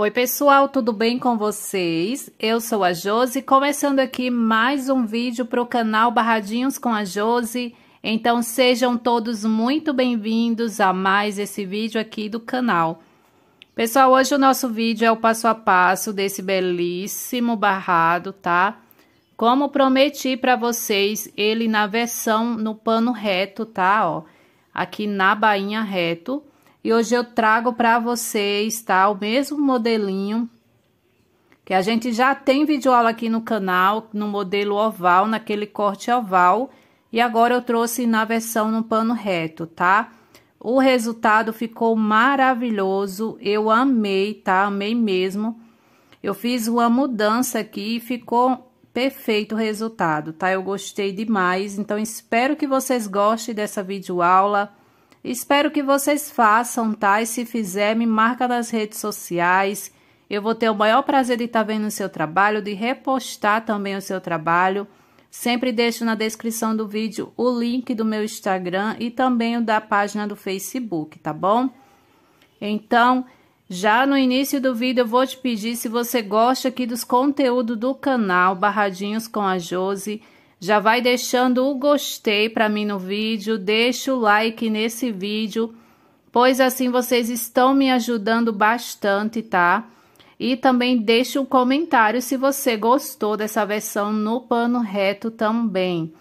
Oi, pessoal, tudo bem com vocês? Eu sou a Josi, começando aqui mais um vídeo para o canal Barradinhos com a Josi. Então, sejam todos muito bem-vindos a mais esse vídeo aqui do canal. Pessoal, hoje o nosso vídeo é o passo a passo desse belíssimo barrado, tá? Como prometi para vocês, ele na versão no pano reto, tá? Ó, aqui na bainha reto. E hoje eu trago para vocês, tá? O mesmo modelinho que a gente já tem vídeo aula aqui no canal, no modelo oval, naquele corte oval. E agora eu trouxe na versão no pano reto, tá? O resultado ficou maravilhoso, eu amei, tá? Amei mesmo. Eu fiz uma mudança aqui e ficou perfeito o resultado, tá? Eu gostei demais, então espero que vocês gostem dessa videoaula aula Espero que vocês façam, tá? E se fizer, me marca nas redes sociais. Eu vou ter o maior prazer de estar vendo o seu trabalho, de repostar também o seu trabalho. Sempre deixo na descrição do vídeo o link do meu Instagram e também o da página do Facebook, tá bom? Então, já no início do vídeo eu vou te pedir se você gosta aqui dos conteúdos do canal Barradinhos com a Jose, já vai deixando o gostei para mim no vídeo, deixa o like nesse vídeo, pois assim vocês estão me ajudando bastante, tá? E também deixe um comentário se você gostou dessa versão no pano reto também.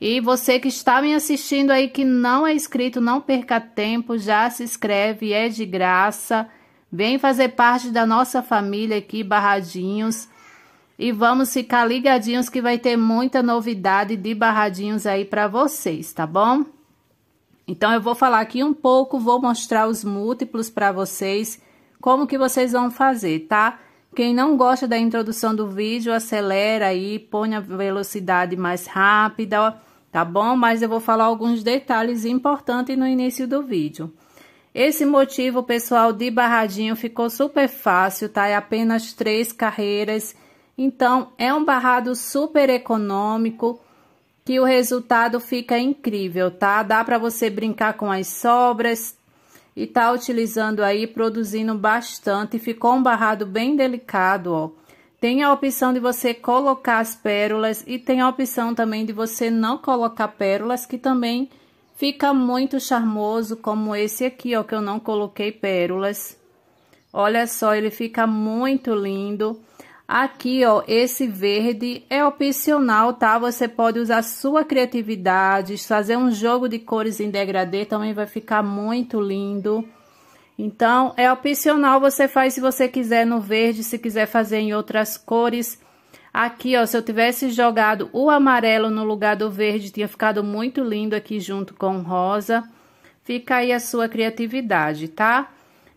E você que está me assistindo aí que não é inscrito, não perca tempo, já se inscreve, é de graça. Vem fazer parte da nossa família aqui, Barradinhos. E vamos ficar ligadinhos que vai ter muita novidade de barradinhos aí para vocês, tá bom? Então, eu vou falar aqui um pouco, vou mostrar os múltiplos para vocês, como que vocês vão fazer, tá? Quem não gosta da introdução do vídeo, acelera aí, põe a velocidade mais rápida, tá bom? Mas eu vou falar alguns detalhes importantes no início do vídeo. Esse motivo, pessoal, de barradinho ficou super fácil, tá? É apenas três carreiras então, é um barrado super econômico que o resultado fica incrível, tá? Dá para você brincar com as sobras e tá utilizando aí, produzindo bastante. Ficou um barrado bem delicado, ó. Tem a opção de você colocar as pérolas e tem a opção também de você não colocar pérolas, que também fica muito charmoso, como esse aqui, ó, que eu não coloquei pérolas. Olha só, ele fica muito lindo. Aqui, ó, esse verde é opcional, tá? Você pode usar sua criatividade, fazer um jogo de cores em degradê, também vai ficar muito lindo. Então, é opcional, você faz se você quiser no verde, se quiser fazer em outras cores. Aqui, ó, se eu tivesse jogado o amarelo no lugar do verde, tinha ficado muito lindo aqui junto com rosa. Fica aí a sua criatividade, tá? Tá?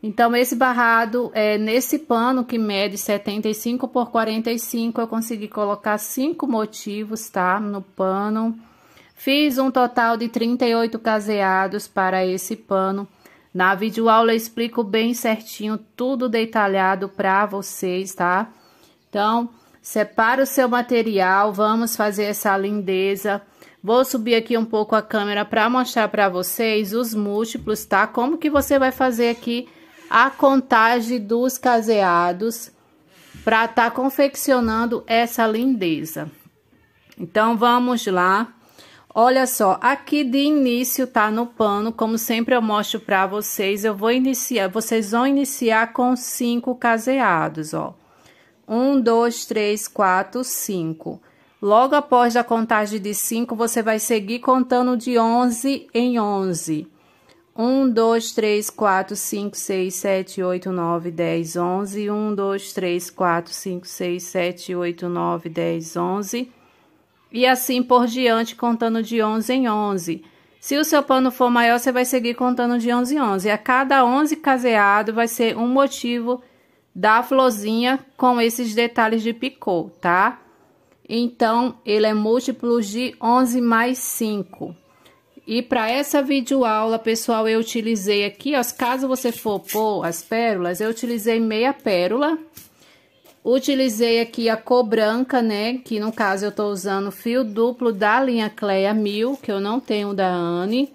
Então, esse barrado, é, nesse pano que mede 75 por 45, eu consegui colocar cinco motivos, tá? No pano. Fiz um total de 38 caseados para esse pano. Na videoaula eu explico bem certinho, tudo detalhado para vocês, tá? Então, separa o seu material, vamos fazer essa lindeza. Vou subir aqui um pouco a câmera para mostrar para vocês os múltiplos, tá? Como que você vai fazer aqui a contagem dos caseados para estar tá confeccionando essa lindeza. Então, vamos lá. Olha só, aqui de início tá no pano, como sempre eu mostro para vocês, eu vou iniciar, vocês vão iniciar com cinco caseados, ó. Um, dois, três, quatro, cinco. Logo após a contagem de cinco, você vai seguir contando de onze em onze. 1, 2, 3, 4, 5, 6, 7, 8, 9, 10, 11. 1, 2, 3, 4, 5, 6, 7, 8, 9, 10, 11. E assim por diante, contando de 11 em 11. Se o seu pano for maior, você vai seguir contando de 11 em 11. A cada 11 caseado vai ser um motivo da florzinha com esses detalhes de picô, tá? Então, ele é múltiplo de 11 mais 5. E para essa videoaula, pessoal, eu utilizei aqui, ó, caso você for pôr as pérolas, eu utilizei meia pérola. Utilizei aqui a cor branca, né, que no caso eu tô usando fio duplo da linha Cleia 1000, que eu não tenho da Anne.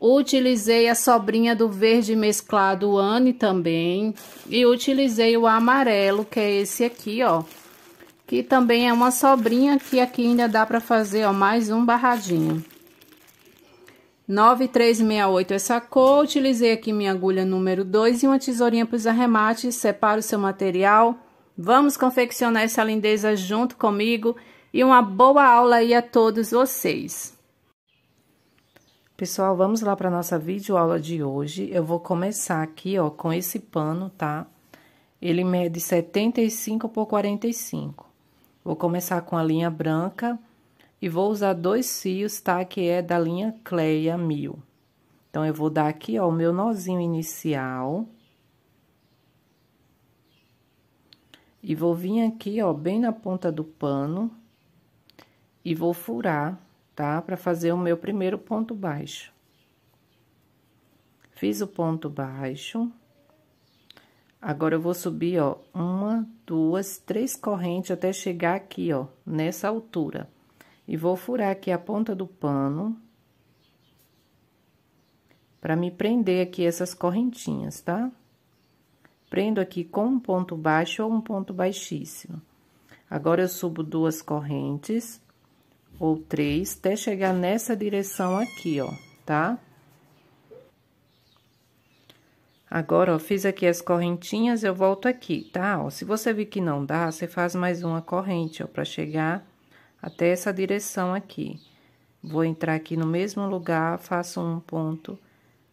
Utilizei a sobrinha do verde mesclado Anne também. E utilizei o amarelo, que é esse aqui, ó. Que também é uma sobrinha que aqui ainda dá pra fazer, ó, mais um barradinho. 9368 essa cor, utilizei aqui minha agulha número 2 e uma tesourinha para os arremates, separa o seu material. Vamos confeccionar essa lindeza junto comigo e uma boa aula aí a todos vocês. Pessoal, vamos lá para nossa vídeo aula de hoje. Eu vou começar aqui, ó, com esse pano, tá? Ele mede 75 por 45. Vou começar com a linha branca e vou usar dois fios, tá? Que é da linha Cleia 1000. Então, eu vou dar aqui, ó, o meu nozinho inicial. E vou vir aqui, ó, bem na ponta do pano. E vou furar, tá? Pra fazer o meu primeiro ponto baixo. Fiz o ponto baixo. Agora, eu vou subir, ó, uma, duas, três correntes até chegar aqui, ó, nessa altura. E vou furar aqui a ponta do pano para me prender aqui essas correntinhas, tá? Prendo aqui com um ponto baixo ou um ponto baixíssimo. Agora, eu subo duas correntes ou três até chegar nessa direção aqui, ó, tá? Agora, ó, fiz aqui as correntinhas, eu volto aqui, tá? Ó, se você vir que não dá, você faz mais uma corrente, ó, pra chegar até essa direção aqui. Vou entrar aqui no mesmo lugar, faço um ponto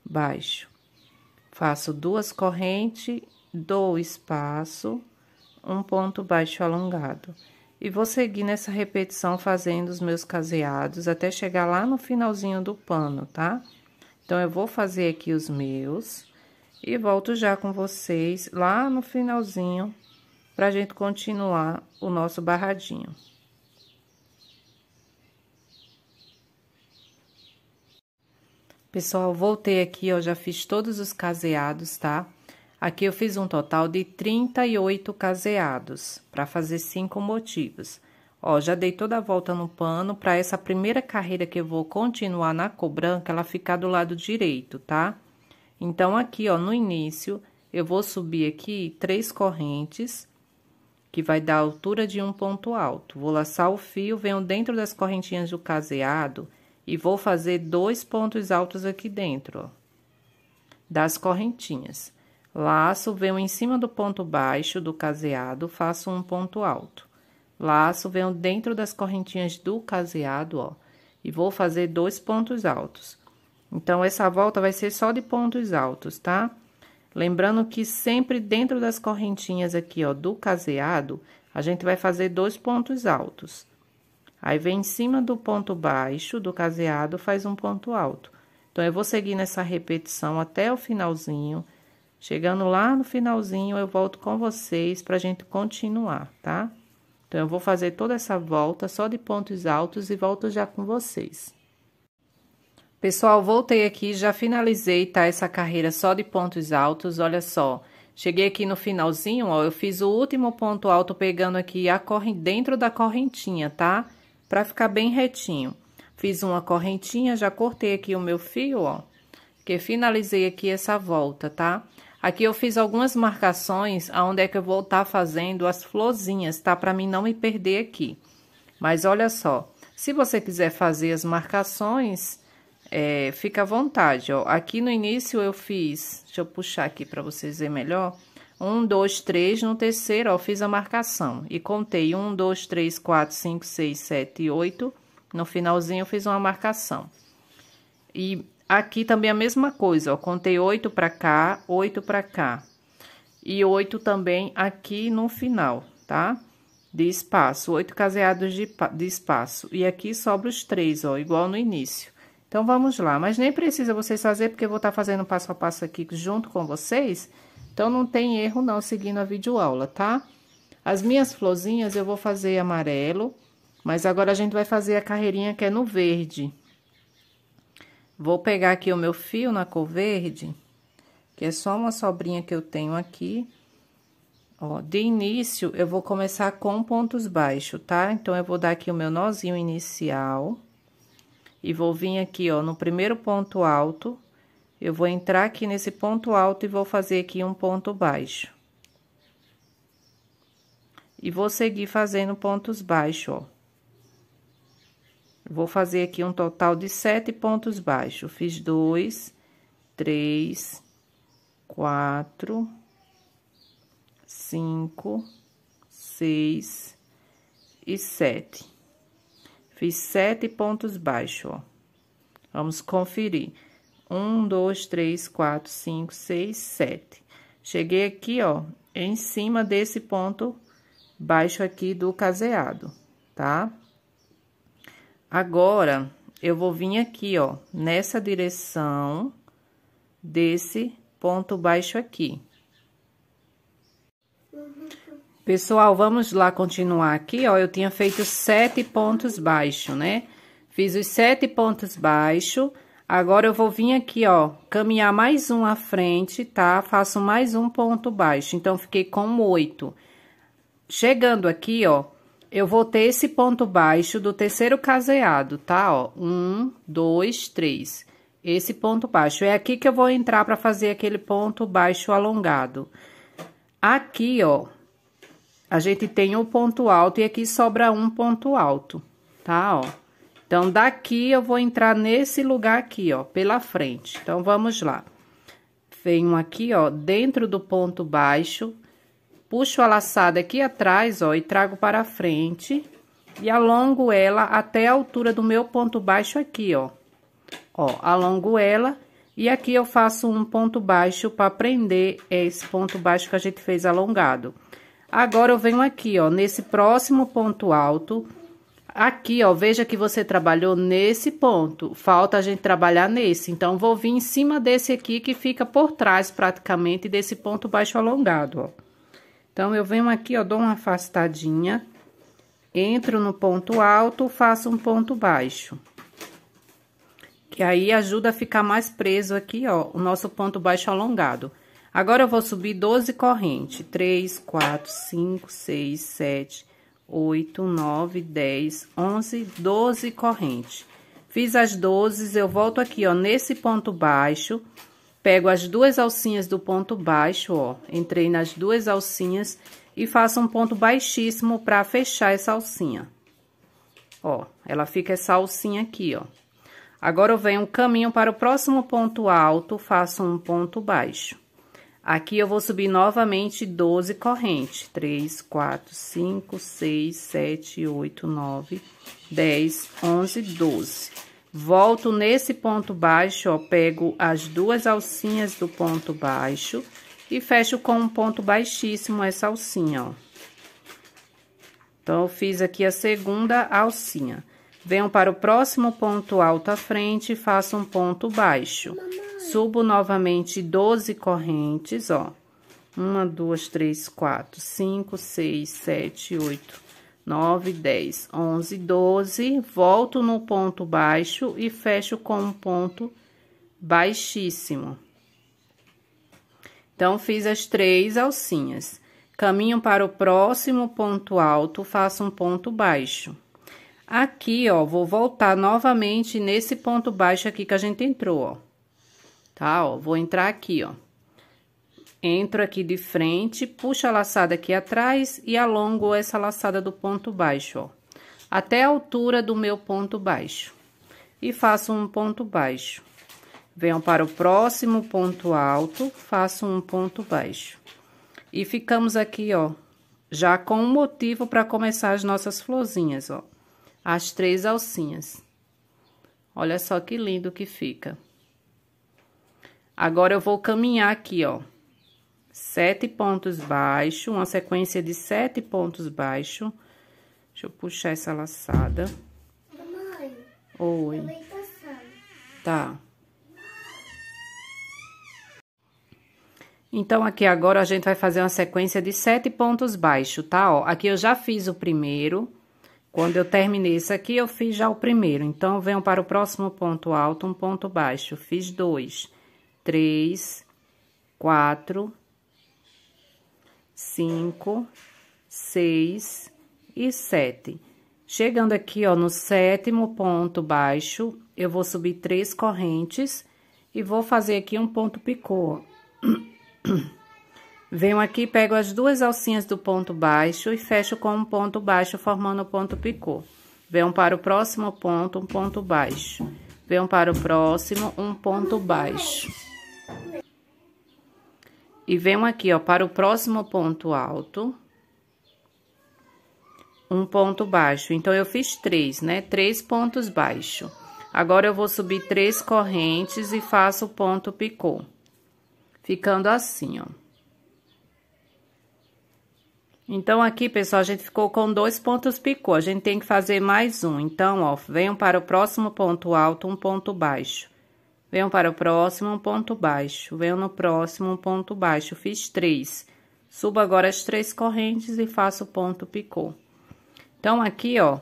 baixo. Faço duas correntes, dou espaço, um ponto baixo alongado. E vou seguir nessa repetição fazendo os meus caseados até chegar lá no finalzinho do pano, tá? Então, eu vou fazer aqui os meus e volto já com vocês lá no finalzinho pra gente continuar o nosso barradinho. Pessoal, voltei aqui, ó, já fiz todos os caseados, tá? Aqui eu fiz um total de 38 caseados, para fazer cinco motivos. Ó, já dei toda a volta no pano, para essa primeira carreira que eu vou continuar na cor branca, ela ficar do lado direito, tá? Então, aqui, ó, no início, eu vou subir aqui três correntes, que vai dar a altura de um ponto alto. Vou laçar o fio, venho dentro das correntinhas do caseado e vou fazer dois pontos altos aqui dentro, ó, das correntinhas. Laço, venho em cima do ponto baixo do caseado, faço um ponto alto. Laço, venho dentro das correntinhas do caseado, ó, e vou fazer dois pontos altos. Então, essa volta vai ser só de pontos altos, tá? Lembrando que sempre dentro das correntinhas aqui, ó, do caseado, a gente vai fazer dois pontos altos. Aí vem em cima do ponto baixo do caseado, faz um ponto alto. Então, eu vou seguir nessa repetição até o finalzinho. Chegando lá no finalzinho, eu volto com vocês para a gente continuar, tá? Então, eu vou fazer toda essa volta só de pontos altos e volto já com vocês. Pessoal, voltei aqui, já finalizei, tá? Essa carreira só de pontos altos, olha só. Cheguei aqui no finalzinho, ó, eu fiz o último ponto alto pegando aqui a corrente, dentro da correntinha, Tá? para ficar bem retinho. Fiz uma correntinha, já cortei aqui o meu fio, ó, que finalizei aqui essa volta, tá? Aqui eu fiz algumas marcações aonde é que eu vou estar tá fazendo as florzinhas, tá? Para mim não me perder aqui. Mas olha só, se você quiser fazer as marcações, é, fica à vontade, ó. Aqui no início eu fiz, deixa eu puxar aqui para vocês verem melhor. 1, 2, 3, no terceiro, ó, fiz a marcação e contei 1, 2, 3, 4, 5, 6, 7, 8. No finalzinho, fiz uma marcação. E aqui também a mesma coisa, ó, contei 8 para cá, 8 para cá. E 8 também aqui no final, tá? De espaço, 8 caseados de, de espaço. E aqui sobra os 3, ó, igual no início. Então, vamos lá. Mas nem precisa vocês fazer, porque eu vou estar tá fazendo passo a passo aqui junto com vocês então, não tem erro não seguindo a videoaula, tá? As minhas florzinhas eu vou fazer amarelo, mas agora a gente vai fazer a carreirinha que é no verde. Vou pegar aqui o meu fio na cor verde, que é só uma sobrinha que eu tenho aqui. Ó, de início, eu vou começar com pontos baixos, tá? Então, eu vou dar aqui o meu nozinho inicial. E vou vir aqui, ó, no primeiro ponto alto, eu vou entrar aqui nesse ponto alto e vou fazer aqui um ponto baixo. E vou seguir fazendo pontos baixos, ó. Vou fazer aqui um total de sete pontos baixos. Fiz dois, três, quatro, cinco, seis e sete. Fiz sete pontos baixos, ó. Vamos conferir. Um, dois, três, quatro, cinco, seis, sete. Cheguei aqui, ó, em cima desse ponto baixo aqui do caseado, tá? Agora, eu vou vir aqui, ó, nessa direção desse ponto baixo aqui. Pessoal, vamos lá continuar aqui, ó, eu tinha feito sete pontos baixos, né? Fiz os sete pontos baixos Agora, eu vou vir aqui, ó, caminhar mais um à frente, tá? Faço mais um ponto baixo, então, fiquei com oito. Chegando aqui, ó, eu vou ter esse ponto baixo do terceiro caseado, tá? Ó, um, dois, três. Esse ponto baixo. É aqui que eu vou entrar pra fazer aquele ponto baixo alongado. Aqui, ó, a gente tem um ponto alto e aqui sobra um ponto alto, tá? Ó. Então, daqui eu vou entrar nesse lugar aqui, ó, pela frente. Então, vamos lá. Venho aqui, ó, dentro do ponto baixo, puxo a laçada aqui atrás, ó, e trago para frente. E alongo ela até a altura do meu ponto baixo aqui, ó. Ó, alongo ela e aqui eu faço um ponto baixo para prender esse ponto baixo que a gente fez alongado. Agora, eu venho aqui, ó, nesse próximo ponto alto Aqui, ó, veja que você trabalhou nesse ponto, falta a gente trabalhar nesse. Então, vou vir em cima desse aqui que fica por trás praticamente desse ponto baixo alongado, ó. Então, eu venho aqui, ó, dou uma afastadinha, entro no ponto alto, faço um ponto baixo. Que aí ajuda a ficar mais preso aqui, ó, o nosso ponto baixo alongado. Agora, eu vou subir 12 corrente, 3, 4, 5, 6, 7, 8, 9, 10, 11, 12 correntes. Fiz as 12, eu volto aqui, ó, nesse ponto baixo, pego as duas alcinhas do ponto baixo, ó, entrei nas duas alcinhas e faço um ponto baixíssimo pra fechar essa alcinha. Ó, ela fica essa alcinha aqui, ó. Agora, eu venho o caminho para o próximo ponto alto, faço um ponto baixo. Aqui eu vou subir novamente 12 corrente. 3, 4, 5, 6, 7, 8, 9, 10, 11, 12. Volto nesse ponto baixo, ó, pego as duas alcinhas do ponto baixo e fecho com um ponto baixíssimo essa alcinha, ó. Então, eu fiz aqui a segunda alcinha. Venho para o próximo ponto alto à frente e faço um ponto baixo. Mamãe. Subo novamente 12 correntes, ó. Uma, duas, três, quatro, cinco, seis, sete, oito, nove, dez, onze, doze. Volto no ponto baixo e fecho com um ponto baixíssimo. Então, fiz as três alcinhas. Caminho para o próximo ponto alto, faço um ponto baixo. Aqui, ó, vou voltar novamente nesse ponto baixo aqui que a gente entrou, ó tá? Ó, vou entrar aqui, ó. Entro aqui de frente, puxo a laçada aqui atrás e alongo essa laçada do ponto baixo, ó. Até a altura do meu ponto baixo. E faço um ponto baixo. Venho para o próximo ponto alto, faço um ponto baixo. E ficamos aqui, ó, já com um motivo para começar as nossas florzinhas, ó. As três alcinhas. Olha só que lindo que fica. Agora, eu vou caminhar aqui, ó, sete pontos baixos, uma sequência de sete pontos baixos. Deixa eu puxar essa laçada. Mamãe. Oi. Tá. Então, aqui agora a gente vai fazer uma sequência de sete pontos baixos, tá? Ó, aqui eu já fiz o primeiro. Quando eu terminei esse aqui, eu fiz já o primeiro. Então, venham para o próximo ponto alto, um ponto baixo. Fiz dois três, quatro, cinco, seis e sete. Chegando aqui, ó, no sétimo ponto baixo, eu vou subir três correntes e vou fazer aqui um ponto picô. Venho aqui, pego as duas alcinhas do ponto baixo e fecho com um ponto baixo, formando o ponto picô. Venho para o próximo ponto, um ponto baixo. Venho para o próximo, um ponto baixo. E venho aqui, ó, para o próximo ponto alto. Um ponto baixo. Então, eu fiz três, né? Três pontos baixo. Agora, eu vou subir três correntes e faço o ponto picô. Ficando assim, ó. Então, aqui, pessoal, a gente ficou com dois pontos picô. A gente tem que fazer mais um. Então, ó, venham para o próximo ponto alto, um ponto baixo venho para o próximo, um ponto baixo. venho no próximo, um ponto baixo. Fiz três. Subo agora as três correntes e faço ponto picô. Então, aqui, ó,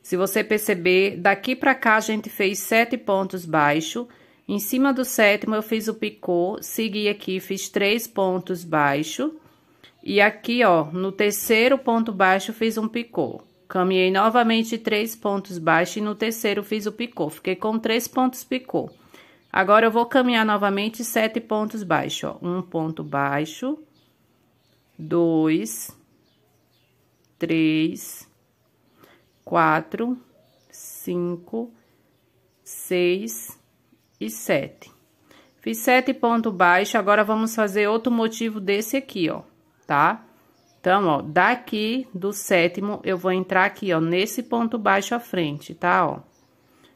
se você perceber, daqui pra cá a gente fez sete pontos baixo. Em cima do sétimo eu fiz o picô, segui aqui, fiz três pontos baixo. E aqui, ó, no terceiro ponto baixo fiz um picô. Caminhei novamente três pontos baixo e no terceiro fiz o picô. Fiquei com três pontos picô. Agora, eu vou caminhar novamente sete pontos baixos, ó. Um ponto baixo, dois, três, quatro, cinco, seis e sete. Fiz sete ponto baixo, agora vamos fazer outro motivo desse aqui, ó, tá? Então, ó, daqui do sétimo, eu vou entrar aqui, ó, nesse ponto baixo à frente, tá, ó?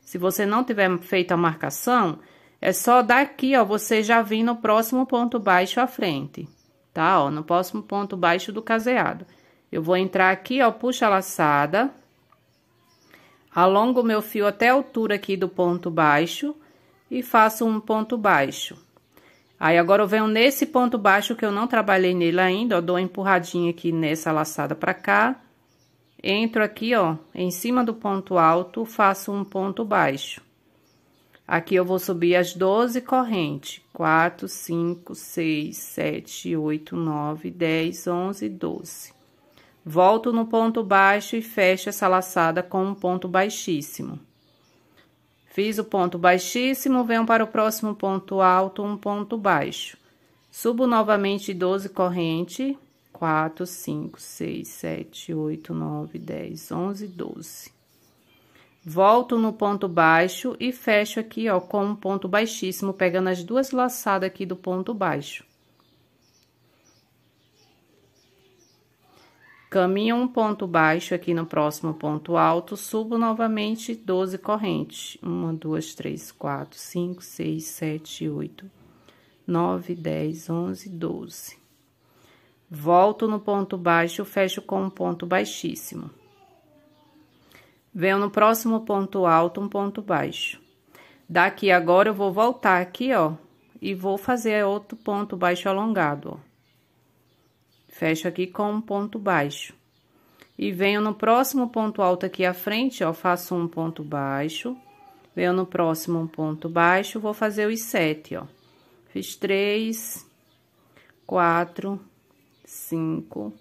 Se você não tiver feito a marcação, é só daqui, ó, você já vir no próximo ponto baixo à frente, tá? Ó, no próximo ponto baixo do caseado. Eu vou entrar aqui, ó, puxa a laçada, alongo meu fio até a altura aqui do ponto baixo e faço um ponto baixo. Aí, agora eu venho nesse ponto baixo que eu não trabalhei nele ainda, ó, dou uma empurradinha aqui nessa laçada pra cá, entro aqui, ó, em cima do ponto alto, faço um ponto baixo. Aqui eu vou subir as 12 correntes. 4, 5, 6, 7, 8, 9, 10, 11, 12. Volto no ponto baixo e fecho essa laçada com um ponto baixíssimo. Fiz o ponto baixíssimo, venho para o próximo ponto alto, um ponto baixo. Subo novamente 12 correntes, 4, 5, 6, 7, 8, 9, 10, 11, 12 volto no ponto baixo e fecho aqui, ó, com um ponto baixíssimo, pegando as duas laçadas aqui do ponto baixo. Caminho um ponto baixo aqui no próximo ponto alto, subo novamente 12 correntes. Uma, duas, três, quatro, cinco, seis, sete, oito, nove, dez, onze, doze. Volto no ponto baixo, fecho com um ponto baixíssimo. Venho no próximo ponto alto, um ponto baixo. Daqui agora eu vou voltar aqui, ó, e vou fazer outro ponto baixo alongado, ó. Fecho aqui com um ponto baixo. E venho no próximo ponto alto aqui à frente, ó, faço um ponto baixo. Venho no próximo um ponto baixo, vou fazer os sete, ó. Fiz três, quatro, cinco,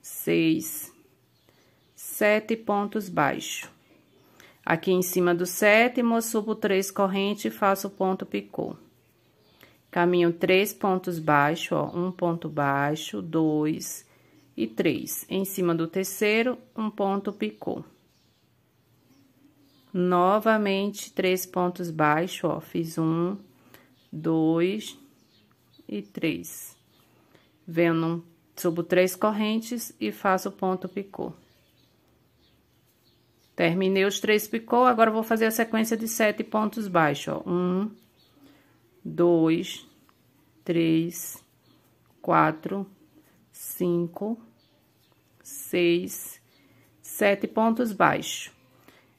seis, sete pontos baixos. Aqui em cima do sétimo, subo três correntes e faço ponto picô. Caminho três pontos baixos, ó, um ponto baixo, dois e três. Em cima do terceiro, um ponto picô. Novamente, três pontos baixos, ó, fiz um, dois e três. Venho, subo três correntes e faço ponto picô. Terminei os três picô, agora vou fazer a sequência de sete pontos baixos, ó. Um, dois, três, quatro, cinco, seis, sete pontos baixos.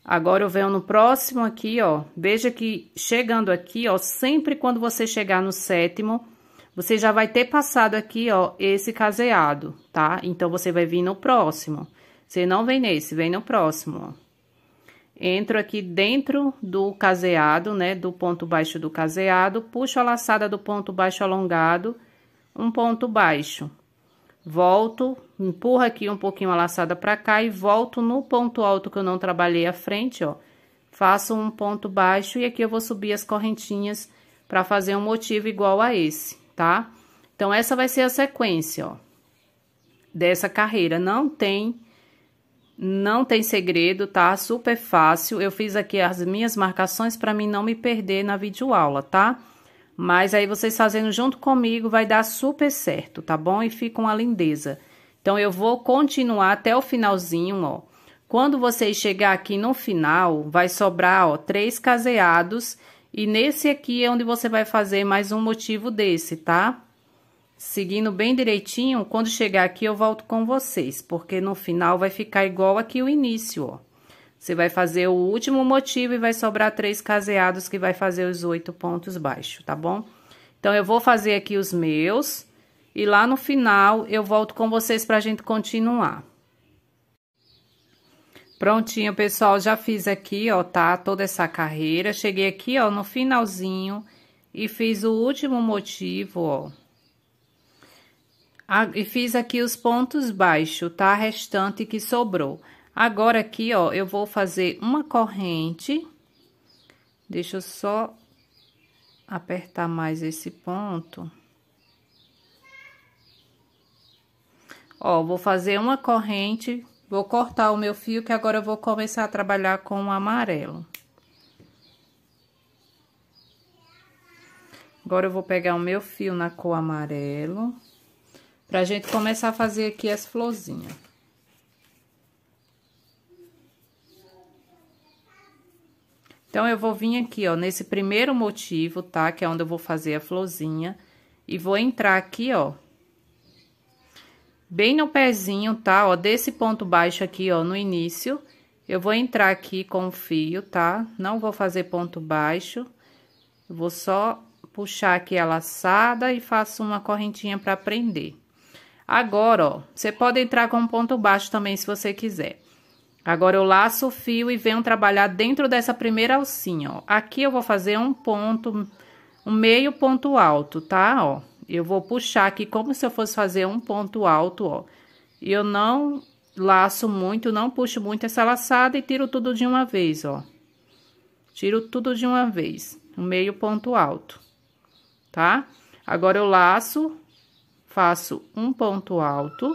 Agora, eu venho no próximo aqui, ó. Veja que chegando aqui, ó, sempre quando você chegar no sétimo, você já vai ter passado aqui, ó, esse caseado, tá? Então, você vai vir no próximo. Você não vem nesse, vem no próximo, ó entro aqui dentro do caseado, né, do ponto baixo do caseado, puxo a laçada do ponto baixo alongado, um ponto baixo. Volto, empurro aqui um pouquinho a laçada para cá e volto no ponto alto que eu não trabalhei a frente, ó. Faço um ponto baixo e aqui eu vou subir as correntinhas para fazer um motivo igual a esse, tá? Então, essa vai ser a sequência, ó, dessa carreira. Não tem não tem segredo, tá? Super fácil. Eu fiz aqui as minhas marcações para mim não me perder na videoaula, tá? Mas aí vocês fazendo junto comigo vai dar super certo, tá bom? E fica uma lindeza. Então, eu vou continuar até o finalzinho, ó. Quando vocês chegar aqui no final, vai sobrar, ó, três caseados. E nesse aqui é onde você vai fazer mais um motivo desse, tá? seguindo bem direitinho, quando chegar aqui eu volto com vocês, porque no final vai ficar igual aqui o início, ó. Você vai fazer o último motivo e vai sobrar três caseados que vai fazer os oito pontos baixos, tá bom? Então, eu vou fazer aqui os meus e lá no final eu volto com vocês pra gente continuar. Prontinho, pessoal, já fiz aqui, ó, tá? Toda essa carreira. Cheguei aqui, ó, no finalzinho e fiz o último motivo, ó e fiz aqui os pontos baixos, tá? Restante que sobrou. Agora, aqui, ó, eu vou fazer uma corrente. Deixa eu só apertar mais esse ponto. Ó, vou fazer uma corrente, vou cortar o meu fio, que agora eu vou começar a trabalhar com o amarelo. Agora, eu vou pegar o meu fio na cor amarelo. Amarelo. Pra gente começar a fazer aqui as florzinhas. Então, eu vou vir aqui, ó, nesse primeiro motivo, tá? Que é onde eu vou fazer a florzinha. E vou entrar aqui, ó. Bem no pezinho, tá? Ó, desse ponto baixo aqui, ó, no início. Eu vou entrar aqui com o fio, tá? Não vou fazer ponto baixo. vou só puxar aqui a laçada e faço uma correntinha pra prender. Agora, ó, você pode entrar com um ponto baixo também se você quiser. Agora, eu laço o fio e venho trabalhar dentro dessa primeira alcinha, ó. Aqui eu vou fazer um ponto, um meio ponto alto, tá? Ó, eu vou puxar aqui como se eu fosse fazer um ponto alto, ó. E eu não laço muito, não puxo muito essa laçada e tiro tudo de uma vez, ó. Tiro tudo de uma vez, um meio ponto alto, tá? Agora, eu laço faço um ponto alto,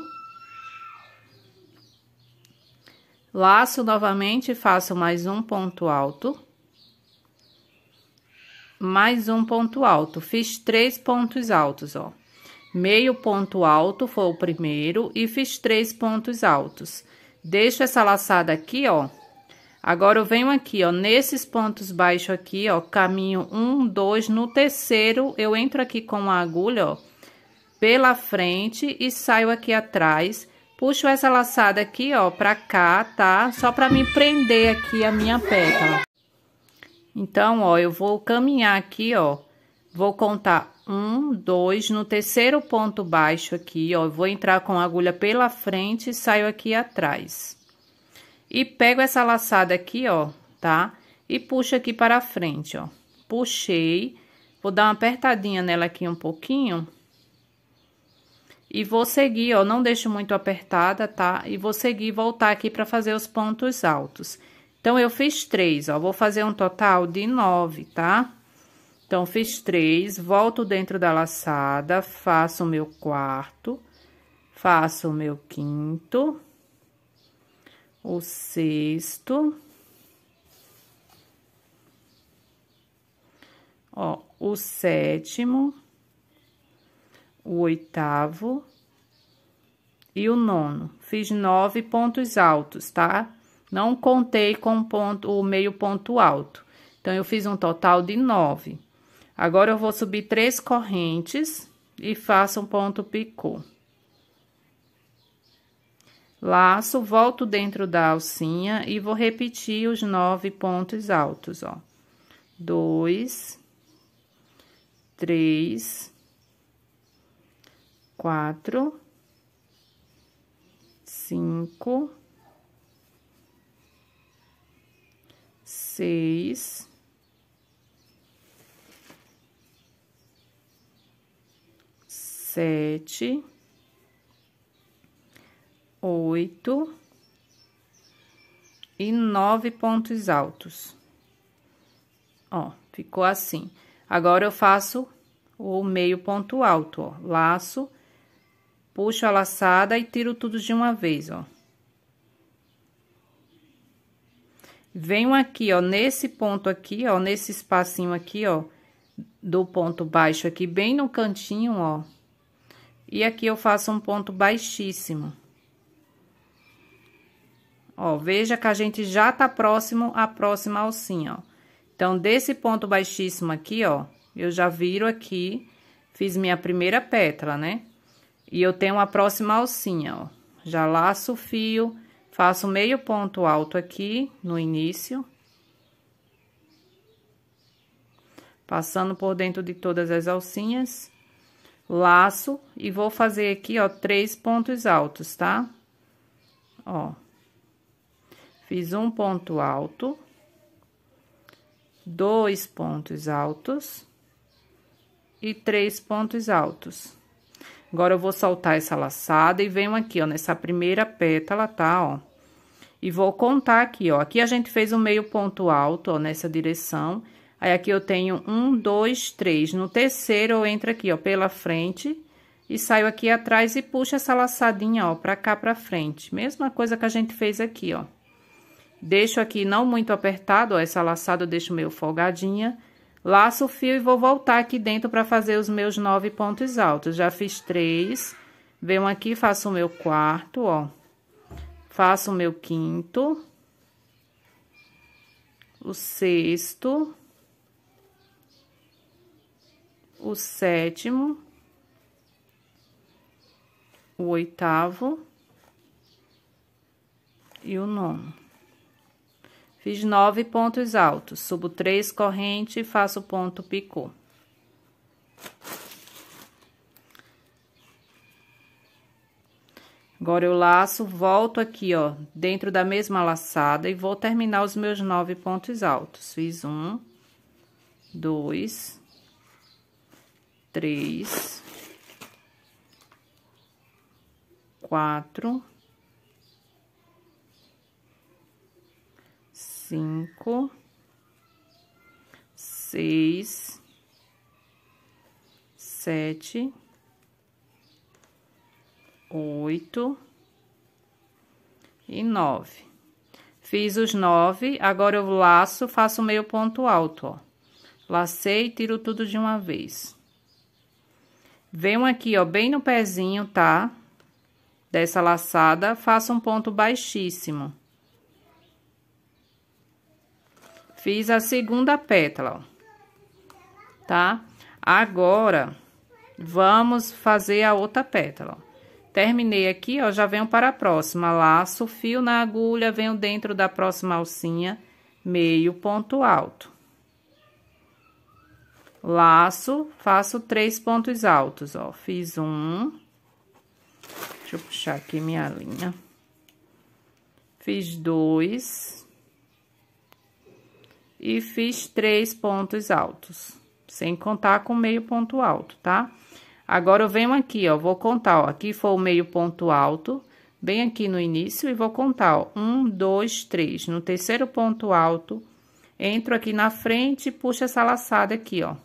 laço novamente, faço mais um ponto alto, mais um ponto alto, fiz três pontos altos, ó. Meio ponto alto foi o primeiro e fiz três pontos altos. Deixo essa laçada aqui, ó. Agora, eu venho aqui, ó, nesses pontos baixos aqui, ó, caminho um, dois, no terceiro, eu entro aqui com a agulha, ó, pela frente e saio aqui atrás. Puxo essa laçada aqui, ó, pra cá, tá? Só pra me prender aqui a minha pétala. Então, ó, eu vou caminhar aqui, ó. Vou contar um, dois, no terceiro ponto baixo aqui, ó. Vou entrar com a agulha pela frente e saio aqui atrás. E pego essa laçada aqui, ó, tá? E puxo aqui para frente, ó. Puxei. Vou dar uma apertadinha nela aqui um pouquinho e vou seguir, ó, não deixo muito apertada, tá? E vou seguir voltar aqui para fazer os pontos altos. Então, eu fiz três, ó, vou fazer um total de nove, tá? Então, fiz três, volto dentro da laçada, faço o meu quarto, faço o meu quinto, o sexto... Ó, o sétimo o oitavo e o nono. Fiz nove pontos altos, tá? Não contei com ponto, o meio ponto alto. Então, eu fiz um total de nove. Agora, eu vou subir três correntes e faço um ponto picô. Laço, volto dentro da alcinha e vou repetir os nove pontos altos, ó. Dois, três, quatro, cinco, seis, sete, oito e nove pontos altos. Ó, ficou assim. Agora, eu faço o meio ponto alto, ó, laço puxo a laçada e tiro tudo de uma vez, ó. Venho aqui, ó, nesse ponto aqui, ó, nesse espacinho aqui, ó, do ponto baixo aqui, bem no cantinho, ó. E aqui eu faço um ponto baixíssimo. Ó, veja que a gente já tá próximo à próxima alcinha, ó. Então, desse ponto baixíssimo aqui, ó, eu já viro aqui, fiz minha primeira pétala, né? E eu tenho a próxima alcinha, ó. Já laço o fio, faço meio ponto alto aqui no início. Passando por dentro de todas as alcinhas. Laço e vou fazer aqui, ó, três pontos altos, tá? Ó. Fiz um ponto alto. Dois pontos altos. E três pontos altos. Agora, eu vou soltar essa laçada e venho aqui, ó, nessa primeira pétala, tá, ó? E vou contar aqui, ó. Aqui a gente fez um meio ponto alto, ó, nessa direção. Aí, aqui eu tenho um, dois, três. No terceiro, eu entro aqui, ó, pela frente. E saio aqui atrás e puxo essa laçadinha, ó, pra cá, pra frente. Mesma coisa que a gente fez aqui, ó. Deixo aqui não muito apertado, ó, essa laçada eu deixo meio folgadinha. Laço o fio e vou voltar aqui dentro para fazer os meus nove pontos altos. Já fiz três. Venho aqui, faço o meu quarto, ó. Faço o meu quinto. O sexto. O sétimo. O oitavo. E o nono. Fiz nove pontos altos, subo três correntes e faço ponto picô. Agora, eu laço, volto aqui, ó, dentro da mesma laçada e vou terminar os meus nove pontos altos. Fiz um, dois, três, quatro, cinco, seis, sete, oito e nove. Fiz os nove, agora eu laço, faço meio ponto alto, ó. Lacei e tiro tudo de uma vez. Venho aqui, ó, bem no pezinho, tá? Dessa laçada, faço um ponto baixíssimo. Fiz a segunda pétala, ó. tá? Agora, vamos fazer a outra pétala, ó. Terminei aqui, ó, já venho para a próxima, laço, fio na agulha, venho dentro da próxima alcinha, meio ponto alto. Laço, faço três pontos altos, ó, fiz um, deixa eu puxar aqui minha linha, fiz dois, e fiz três pontos altos, sem contar com meio ponto alto, tá? Agora, eu venho aqui, ó, vou contar, ó, aqui foi o meio ponto alto, bem aqui no início, e vou contar, ó, um, dois, três, no terceiro ponto alto, entro aqui na frente e puxo essa laçada aqui, ó.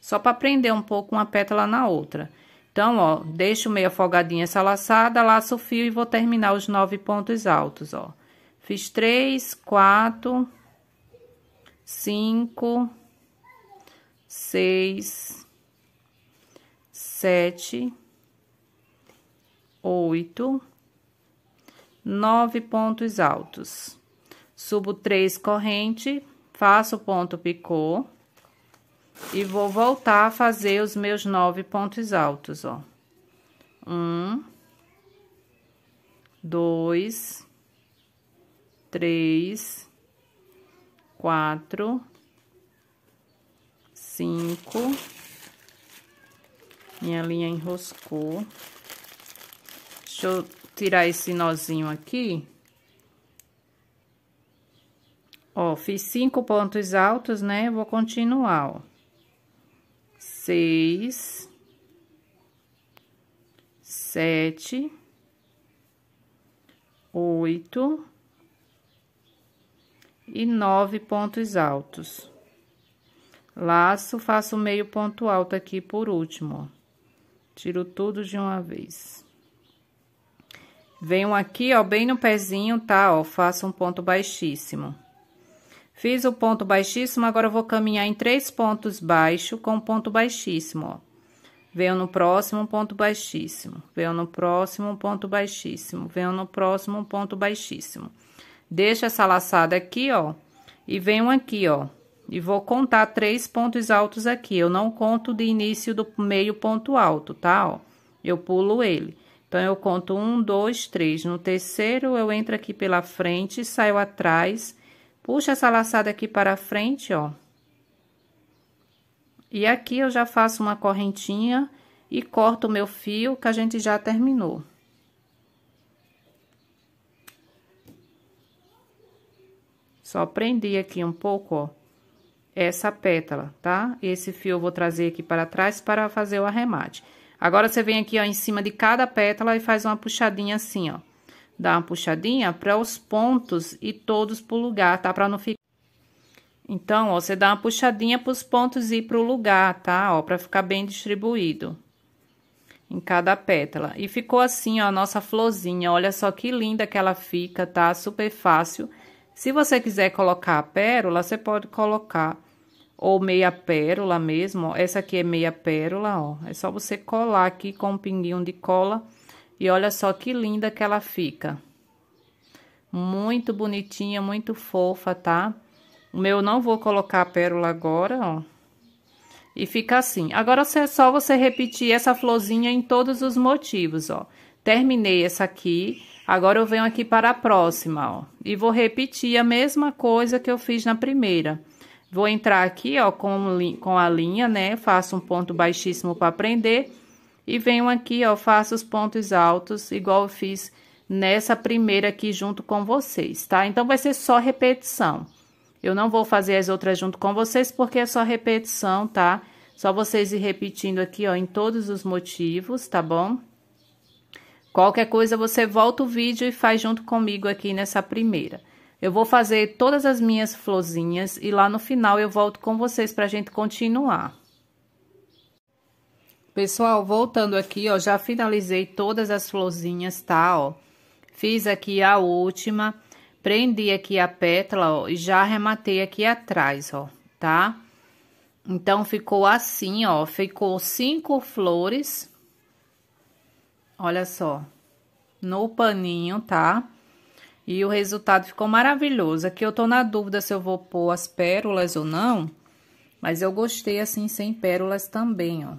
Só para prender um pouco uma pétala na outra. Então, ó, deixo meio afogadinha essa laçada, laço o fio e vou terminar os nove pontos altos, ó. Fiz três, quatro, cinco, seis, sete, oito, nove pontos altos. Subo três corrente, faço o ponto picô e vou voltar a fazer os meus nove pontos altos, ó. Um, dois, três, quatro, cinco. Minha linha enroscou. Deixa eu tirar esse nozinho aqui. Ó, fiz cinco pontos altos, né? Vou continuar, ó. Seis. Sete. Oito e nove pontos altos. Laço, faço meio ponto alto aqui por último, ó. Tiro tudo de uma vez. Venho aqui, ó, bem no pezinho, tá? Ó, faço um ponto baixíssimo. Fiz o ponto baixíssimo, agora vou caminhar em três pontos baixos com ponto baixíssimo, ó. Venho no próximo, um ponto baixíssimo. Venho no próximo, um ponto baixíssimo. Venho no próximo, um ponto baixíssimo. Deixo essa laçada aqui, ó, e venho aqui, ó, e vou contar três pontos altos aqui. Eu não conto de início do meio ponto alto, tá, ó. Eu pulo ele. Então, eu conto um, dois, três. No terceiro, eu entro aqui pela frente, saio atrás, puxo essa laçada aqui para frente, ó. E aqui, eu já faço uma correntinha e corto o meu fio, que a gente já terminou. Só prendi aqui um pouco, ó, essa pétala, tá? Esse fio eu vou trazer aqui para trás para fazer o arremate. Agora, você vem aqui, ó, em cima de cada pétala e faz uma puxadinha assim, ó. Dá uma puxadinha para os pontos e todos pro lugar, tá? Para não ficar... Então, ó, você dá uma puxadinha para os pontos ir pro lugar, tá? Ó, para ficar bem distribuído em cada pétala. E ficou assim, ó, a nossa florzinha. Olha só que linda que ela fica, tá? Super fácil. Se você quiser colocar a pérola, você pode colocar ou meia pérola mesmo, ó. essa aqui é meia pérola, ó. É só você colar aqui com um pinguinho de cola e olha só que linda que ela fica. Muito bonitinha, muito fofa, tá? O meu não vou colocar a pérola agora, ó. E fica assim. Agora é só você repetir essa florzinha em todos os motivos, ó. Terminei essa aqui, Agora eu venho aqui para a próxima, ó, e vou repetir a mesma coisa que eu fiz na primeira. Vou entrar aqui, ó, com, com a linha, né, faço um ponto baixíssimo para prender, e venho aqui, ó, faço os pontos altos, igual eu fiz nessa primeira aqui junto com vocês, tá? Então, vai ser só repetição. Eu não vou fazer as outras junto com vocês, porque é só repetição, tá? Só vocês ir repetindo aqui, ó, em todos os motivos, tá bom? Qualquer coisa você volta o vídeo e faz junto comigo aqui nessa primeira. Eu vou fazer todas as minhas florzinhas e lá no final eu volto com vocês para a gente continuar. Pessoal, voltando aqui, ó, já finalizei todas as florzinhas, tá, ó. Fiz aqui a última, prendi aqui a pétala, ó, e já arrematei aqui atrás, ó, tá? Então, ficou assim, ó, ficou cinco flores, Olha só, no paninho, tá? E o resultado ficou maravilhoso. Aqui eu tô na dúvida se eu vou pôr as pérolas ou não, mas eu gostei assim sem pérolas também, ó.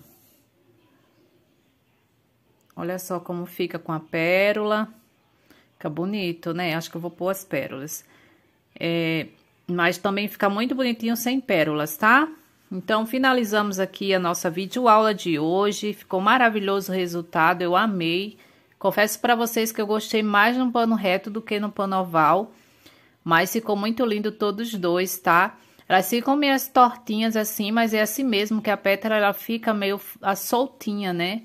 Olha só como fica com a pérola. Fica bonito, né? Acho que eu vou pôr as pérolas. É, mas também fica muito bonitinho sem pérolas, tá? Então, finalizamos aqui a nossa videoaula de hoje. Ficou maravilhoso o resultado, eu amei. Confesso para vocês que eu gostei mais no pano reto do que no pano oval, mas ficou muito lindo todos dois, tá? Elas ficam meio tortinhas assim, mas é assim mesmo que a pétala ela fica meio a soltinha, né?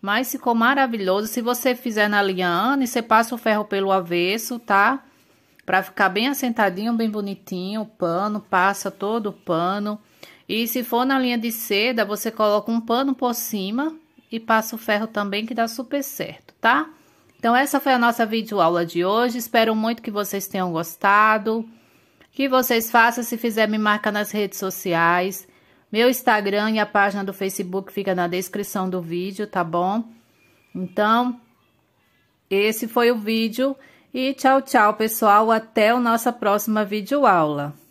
Mas ficou maravilhoso. Se você fizer na linha Anne, você passa o ferro pelo avesso, tá? Pra ficar bem assentadinho, bem bonitinho, o pano, passa todo o pano. E se for na linha de seda, você coloca um pano por cima e passa o ferro também que dá super certo, tá? Então, essa foi a nossa videoaula de hoje. Espero muito que vocês tenham gostado. Que vocês façam, se fizer, me marca nas redes sociais. Meu Instagram e a página do Facebook fica na descrição do vídeo, tá bom? Então, esse foi o vídeo e tchau, tchau, pessoal. Até a nossa próxima videoaula.